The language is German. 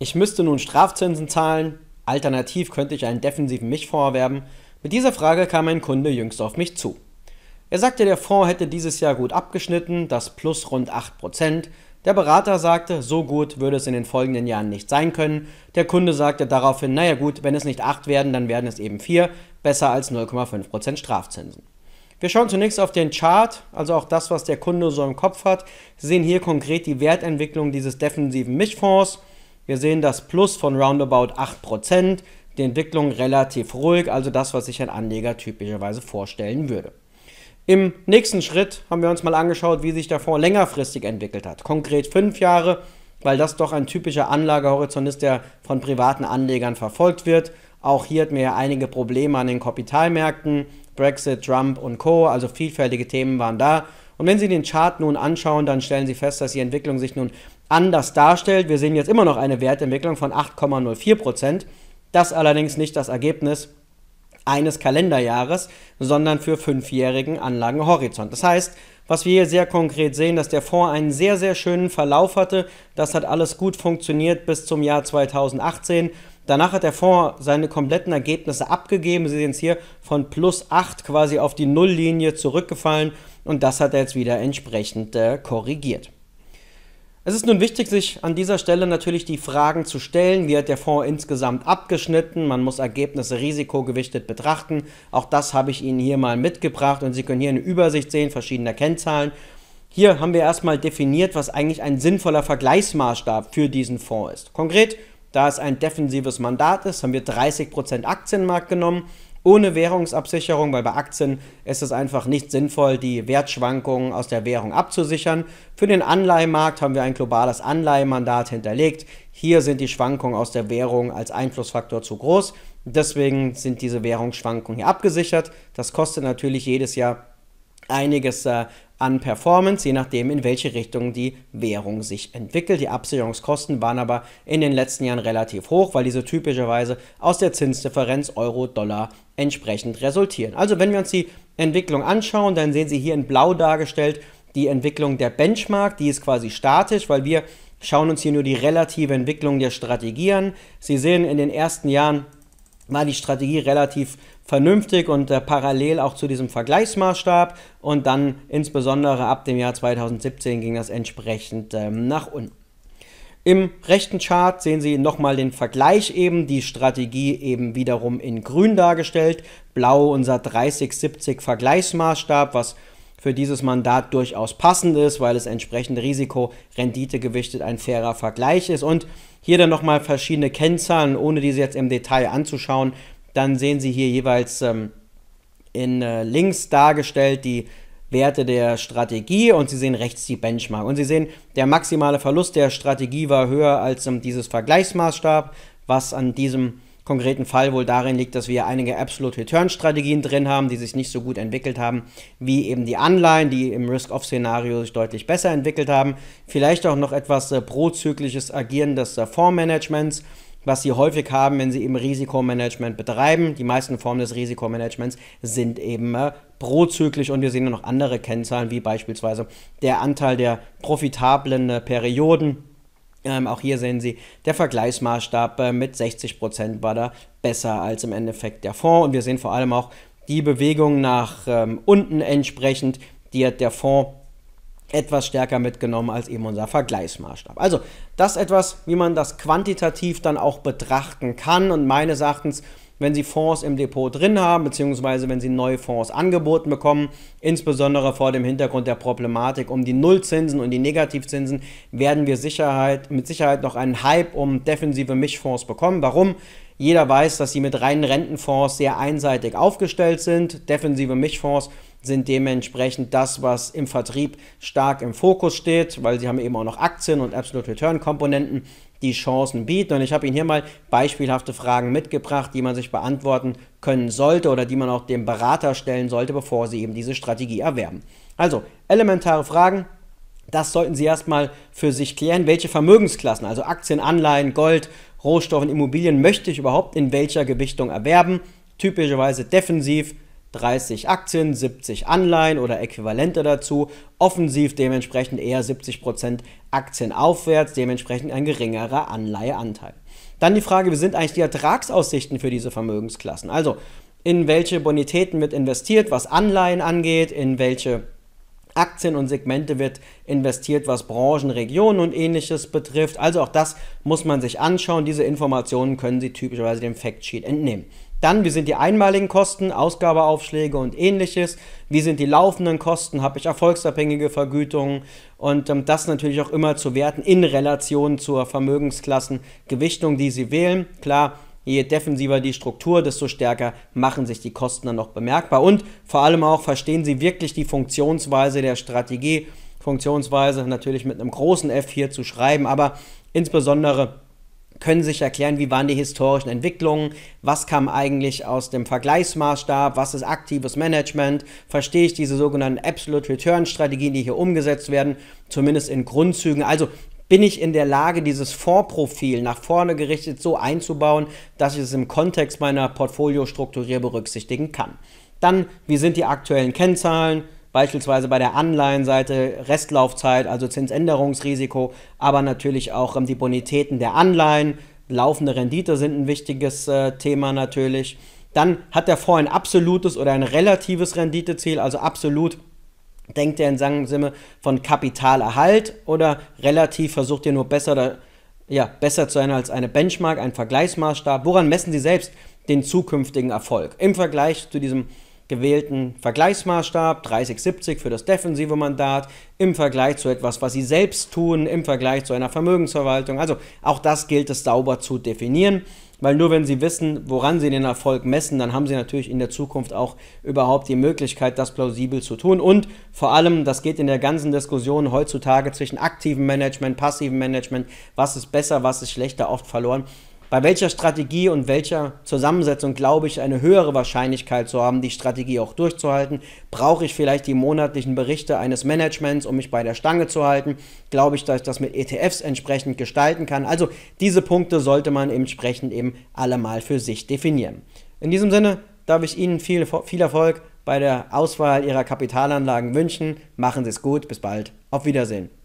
Ich müsste nun Strafzinsen zahlen, alternativ könnte ich einen defensiven Mischfonds erwerben. Mit dieser Frage kam ein Kunde jüngst auf mich zu. Er sagte, der Fonds hätte dieses Jahr gut abgeschnitten, das plus rund 8%. Der Berater sagte, so gut würde es in den folgenden Jahren nicht sein können. Der Kunde sagte daraufhin, naja gut, wenn es nicht 8 werden, dann werden es eben 4, besser als 0,5% Strafzinsen. Wir schauen zunächst auf den Chart, also auch das, was der Kunde so im Kopf hat. Sie sehen hier konkret die Wertentwicklung dieses defensiven Mischfonds. Wir sehen das Plus von roundabout 8%, die Entwicklung relativ ruhig, also das, was sich ein Anleger typischerweise vorstellen würde. Im nächsten Schritt haben wir uns mal angeschaut, wie sich der Fonds längerfristig entwickelt hat. Konkret fünf Jahre, weil das doch ein typischer Anlagehorizont ist, der von privaten Anlegern verfolgt wird. Auch hier hatten wir ja einige Probleme an den Kapitalmärkten. Brexit, Trump und Co. Also vielfältige Themen waren da. Und wenn Sie den Chart nun anschauen, dann stellen Sie fest, dass die Entwicklung sich nun anders darstellt. Wir sehen jetzt immer noch eine Wertentwicklung von 8,04 Prozent. Das allerdings nicht das Ergebnis eines Kalenderjahres, sondern für fünfjährigen Anlagenhorizont. Das heißt, was wir hier sehr konkret sehen, dass der Fonds einen sehr, sehr schönen Verlauf hatte. Das hat alles gut funktioniert bis zum Jahr 2018. Danach hat der Fonds seine kompletten Ergebnisse abgegeben. Sie sehen es hier von plus 8 quasi auf die Nulllinie zurückgefallen und das hat er jetzt wieder entsprechend äh, korrigiert. Es ist nun wichtig, sich an dieser Stelle natürlich die Fragen zu stellen, wie hat der Fonds insgesamt abgeschnitten, man muss Ergebnisse risikogewichtet betrachten. Auch das habe ich Ihnen hier mal mitgebracht und Sie können hier eine Übersicht sehen verschiedener Kennzahlen. Hier haben wir erstmal definiert, was eigentlich ein sinnvoller Vergleichsmaßstab für diesen Fonds ist. Konkret, da es ein defensives Mandat ist, haben wir 30% Aktienmarkt genommen ohne Währungsabsicherung, weil bei Aktien ist es einfach nicht sinnvoll, die Wertschwankungen aus der Währung abzusichern. Für den Anleihenmarkt haben wir ein globales Anleihenmandat hinterlegt. Hier sind die Schwankungen aus der Währung als Einflussfaktor zu groß. Deswegen sind diese Währungsschwankungen hier abgesichert. Das kostet natürlich jedes Jahr einiges äh, an Performance, je nachdem, in welche Richtung die Währung sich entwickelt. Die Absicherungskosten waren aber in den letzten Jahren relativ hoch, weil diese typischerweise aus der Zinsdifferenz Euro-Dollar entsprechend resultieren. Also wenn wir uns die Entwicklung anschauen, dann sehen Sie hier in blau dargestellt die Entwicklung der Benchmark, die ist quasi statisch, weil wir schauen uns hier nur die relative Entwicklung der Strategien. Sie sehen in den ersten Jahren war die Strategie relativ vernünftig und äh, parallel auch zu diesem Vergleichsmaßstab. Und dann insbesondere ab dem Jahr 2017 ging das entsprechend ähm, nach unten. Im rechten Chart sehen Sie nochmal den Vergleich eben, die Strategie eben wiederum in grün dargestellt, blau unser 30-70 Vergleichsmaßstab, was für dieses Mandat durchaus passend ist, weil es entsprechend Risiko-Rendite gewichtet ein fairer Vergleich ist. Und hier dann nochmal verschiedene Kennzahlen, ohne diese jetzt im Detail anzuschauen. Dann sehen Sie hier jeweils ähm, in äh, links dargestellt die Werte der Strategie und Sie sehen rechts die Benchmark. Und Sie sehen, der maximale Verlust der Strategie war höher als um, ähm, dieses Vergleichsmaßstab, was an diesem konkreten Fall wohl darin liegt, dass wir einige Absolute Return Strategien drin haben, die sich nicht so gut entwickelt haben, wie eben die Anleihen, die im Risk-Off-Szenario sich deutlich besser entwickelt haben. Vielleicht auch noch etwas äh, prozyklisches Agieren des äh, Fondsmanagements was sie häufig haben, wenn sie eben Risikomanagement betreiben. Die meisten Formen des Risikomanagements sind eben äh, prozyklisch und wir sehen noch andere Kennzahlen, wie beispielsweise der Anteil der profitablen äh, Perioden ähm, auch hier sehen Sie, der Vergleichsmaßstab äh, mit 60% war da besser als im Endeffekt der Fonds. Und wir sehen vor allem auch die Bewegung nach ähm, unten entsprechend, die hat der Fonds etwas stärker mitgenommen als eben unser Vergleichsmaßstab. Also das etwas, wie man das quantitativ dann auch betrachten kann und meines Erachtens, wenn Sie Fonds im Depot drin haben, beziehungsweise wenn Sie neue Fonds angeboten bekommen, insbesondere vor dem Hintergrund der Problematik um die Nullzinsen und die Negativzinsen, werden wir Sicherheit, mit Sicherheit noch einen Hype um defensive Mischfonds bekommen. Warum? Jeder weiß, dass sie mit reinen Rentenfonds sehr einseitig aufgestellt sind. Defensive Mischfonds sind dementsprechend das, was im Vertrieb stark im Fokus steht, weil sie haben eben auch noch Aktien und Absolute Return Komponenten, die Chancen bieten. Und ich habe Ihnen hier mal beispielhafte Fragen mitgebracht, die man sich beantworten können sollte oder die man auch dem Berater stellen sollte, bevor Sie eben diese Strategie erwerben. Also elementare Fragen, das sollten Sie erstmal für sich klären, welche Vermögensklassen, also Aktien, Anleihen, Gold, Rohstoffe und Immobilien möchte ich überhaupt in welcher Gewichtung erwerben. Typischerweise defensiv, 30 Aktien, 70 Anleihen oder Äquivalente dazu, offensiv dementsprechend eher 70% Aktien aufwärts, dementsprechend ein geringerer Anleiheanteil. Dann die Frage, wie sind eigentlich die Ertragsaussichten für diese Vermögensklassen? Also, in welche Bonitäten wird investiert, was Anleihen angeht, in welche Aktien und Segmente wird investiert, was Branchen, Regionen und ähnliches betrifft. Also auch das muss man sich anschauen. Diese Informationen können Sie typischerweise dem Factsheet entnehmen. Dann, wie sind die einmaligen Kosten, Ausgabeaufschläge und ähnliches? Wie sind die laufenden Kosten? Habe ich erfolgsabhängige Vergütungen? Und ähm, das natürlich auch immer zu werten in Relation zur Vermögensklassengewichtung, die Sie wählen. Klar, je defensiver die Struktur, desto stärker machen sich die Kosten dann noch bemerkbar. Und vor allem auch verstehen Sie wirklich die Funktionsweise der Strategie. Funktionsweise natürlich mit einem großen F hier zu schreiben, aber insbesondere können sich erklären, wie waren die historischen Entwicklungen, was kam eigentlich aus dem Vergleichsmaßstab, was ist aktives Management, verstehe ich diese sogenannten Absolute Return Strategien, die hier umgesetzt werden, zumindest in Grundzügen. Also bin ich in der Lage, dieses Fondsprofil nach vorne gerichtet so einzubauen, dass ich es im Kontext meiner Portfoliostruktur berücksichtigen kann. Dann, wie sind die aktuellen Kennzahlen? beispielsweise bei der Anleihenseite Restlaufzeit, also Zinsänderungsrisiko, aber natürlich auch ähm, die Bonitäten der Anleihen, laufende Rendite sind ein wichtiges äh, Thema natürlich. Dann hat der Fonds ein absolutes oder ein relatives Renditeziel, also absolut denkt er in seinem Sinne von Kapitalerhalt oder relativ versucht ihr nur besser ja, besser zu sein als eine Benchmark, ein Vergleichsmaßstab. Woran messen Sie selbst den zukünftigen Erfolg im Vergleich zu diesem gewählten Vergleichsmaßstab 3070 für das defensive Mandat im Vergleich zu etwas, was sie selbst tun, im Vergleich zu einer Vermögensverwaltung. Also auch das gilt es sauber zu definieren, weil nur wenn sie wissen, woran sie den Erfolg messen, dann haben sie natürlich in der Zukunft auch überhaupt die Möglichkeit, das plausibel zu tun. Und vor allem, das geht in der ganzen Diskussion heutzutage zwischen aktivem Management, passivem Management, was ist besser, was ist schlechter, oft verloren bei welcher Strategie und welcher Zusammensetzung glaube ich eine höhere Wahrscheinlichkeit zu haben, die Strategie auch durchzuhalten? Brauche ich vielleicht die monatlichen Berichte eines Managements, um mich bei der Stange zu halten? Glaube ich, dass ich das mit ETFs entsprechend gestalten kann? Also diese Punkte sollte man entsprechend eben alle mal für sich definieren. In diesem Sinne darf ich Ihnen viel, viel Erfolg bei der Auswahl Ihrer Kapitalanlagen wünschen. Machen Sie es gut, bis bald, auf Wiedersehen.